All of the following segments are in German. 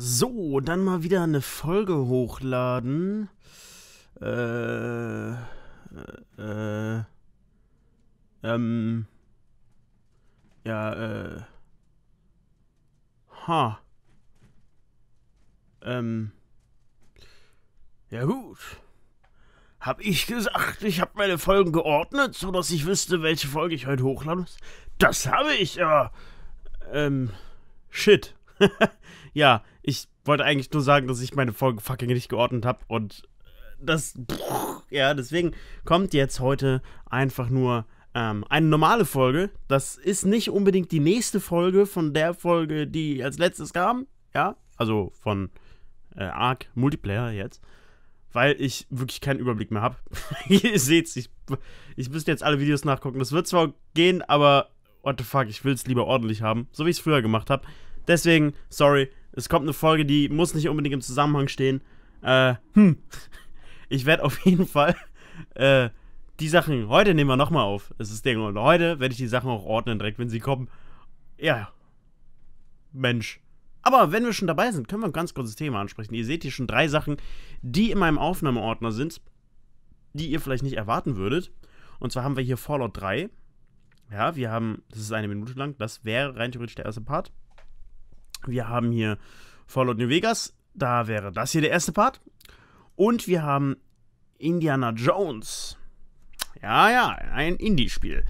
So, dann mal wieder eine Folge hochladen. Äh, äh, äh, ähm, ja, äh, ha, ähm, ja gut. Hab ich gesagt, ich habe meine Folgen geordnet, so dass ich wüsste, welche Folge ich heute hochladen muss. Das habe ich, aber, ähm, shit. ja, ich wollte eigentlich nur sagen, dass ich meine Folge fucking nicht geordnet habe und äh, das. Ja, deswegen kommt jetzt heute einfach nur ähm, eine normale Folge. Das ist nicht unbedingt die nächste Folge von der Folge, die als letztes kam. Ja, also von äh, Arc Multiplayer jetzt. Weil ich wirklich keinen Überblick mehr habe. Ihr seht's, ich, ich müsste jetzt alle Videos nachgucken. Das wird zwar gehen, aber what the fuck, ich will es lieber ordentlich haben, so wie ich es früher gemacht habe. Deswegen, sorry, es kommt eine Folge, die muss nicht unbedingt im Zusammenhang stehen. Äh, hm. Ich werde auf jeden Fall äh, die Sachen heute nehmen wir nochmal auf. Es ist Ding. Und heute werde ich die Sachen auch ordnen, direkt wenn sie kommen. Ja. Mensch. Aber wenn wir schon dabei sind, können wir ein ganz kurzes Thema ansprechen. Ihr seht hier schon drei Sachen, die in meinem Aufnahmeordner sind, die ihr vielleicht nicht erwarten würdet. Und zwar haben wir hier Fallout 3. Ja, wir haben, das ist eine Minute lang, das wäre rein theoretisch der erste Part. Wir haben hier Fallout New Vegas, da wäre das hier der erste Part. Und wir haben Indiana Jones. Ja, ja, ein Indie-Spiel.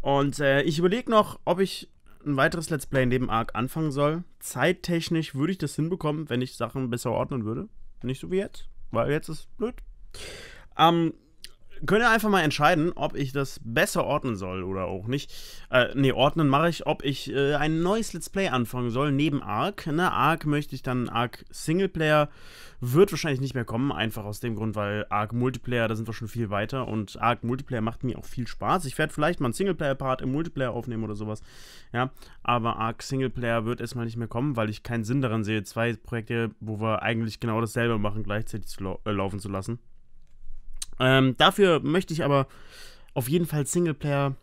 Und äh, ich überlege noch, ob ich ein weiteres Let's Play in dem Arc anfangen soll. Zeittechnisch würde ich das hinbekommen, wenn ich Sachen besser ordnen würde. Nicht so wie jetzt, weil jetzt ist blöd. Ähm, könnt ihr einfach mal entscheiden, ob ich das besser ordnen soll oder auch nicht. Äh, ne, ordnen mache ich, ob ich äh, ein neues Let's Play anfangen soll, neben Ark. Ne, Ark möchte ich dann, Ark Singleplayer wird wahrscheinlich nicht mehr kommen, einfach aus dem Grund, weil Ark Multiplayer, da sind wir schon viel weiter und Ark Multiplayer macht mir auch viel Spaß. Ich werde vielleicht mal einen Singleplayer-Part im Multiplayer aufnehmen oder sowas, ja, aber Ark Singleplayer wird erstmal nicht mehr kommen, weil ich keinen Sinn daran sehe, zwei Projekte, wo wir eigentlich genau dasselbe machen, gleichzeitig zu lau äh, laufen zu lassen. Ähm, dafür möchte ich aber auf jeden Fall Singleplayer.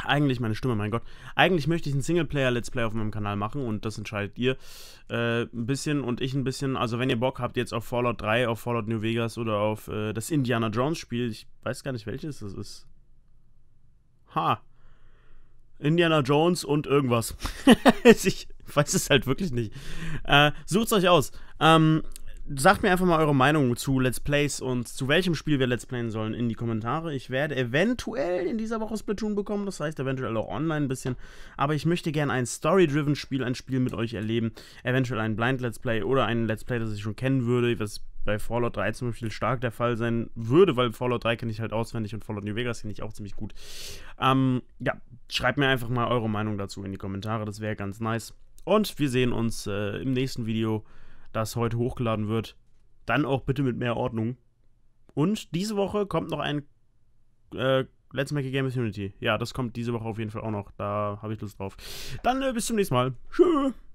Eigentlich, meine Stimme, mein Gott. Eigentlich möchte ich ein Singleplayer-Let's Play auf meinem Kanal machen und das entscheidet ihr äh, ein bisschen und ich ein bisschen. Also, wenn ihr Bock habt, jetzt auf Fallout 3, auf Fallout New Vegas oder auf äh, das Indiana Jones-Spiel, ich weiß gar nicht welches das ist. Ha. Indiana Jones und irgendwas. ich weiß es halt wirklich nicht. Äh, Sucht es euch aus. Ähm, sagt mir einfach mal eure Meinung zu Let's Plays und zu welchem Spiel wir Let's Playen sollen in die Kommentare. Ich werde eventuell in dieser Woche Splatoon bekommen, das heißt eventuell auch online ein bisschen. Aber ich möchte gerne ein Story-driven Spiel, ein Spiel mit euch erleben. Eventuell ein Blind Let's Play oder ein Let's Play, das ich schon kennen würde, was bei Fallout 3 zum Beispiel stark der Fall sein würde, weil Fallout 3 kenne ich halt auswendig und Fallout New Vegas kenne ich auch ziemlich gut. Ähm, ja, schreibt mir einfach mal eure Meinung dazu in die Kommentare, das wäre ganz nice. Und wir sehen uns äh, im nächsten Video das heute hochgeladen wird, dann auch bitte mit mehr Ordnung. Und diese Woche kommt noch ein äh, Let's Make a Game with Unity. Ja, das kommt diese Woche auf jeden Fall auch noch. Da habe ich Lust drauf. Dann äh, bis zum nächsten Mal. Tschüss.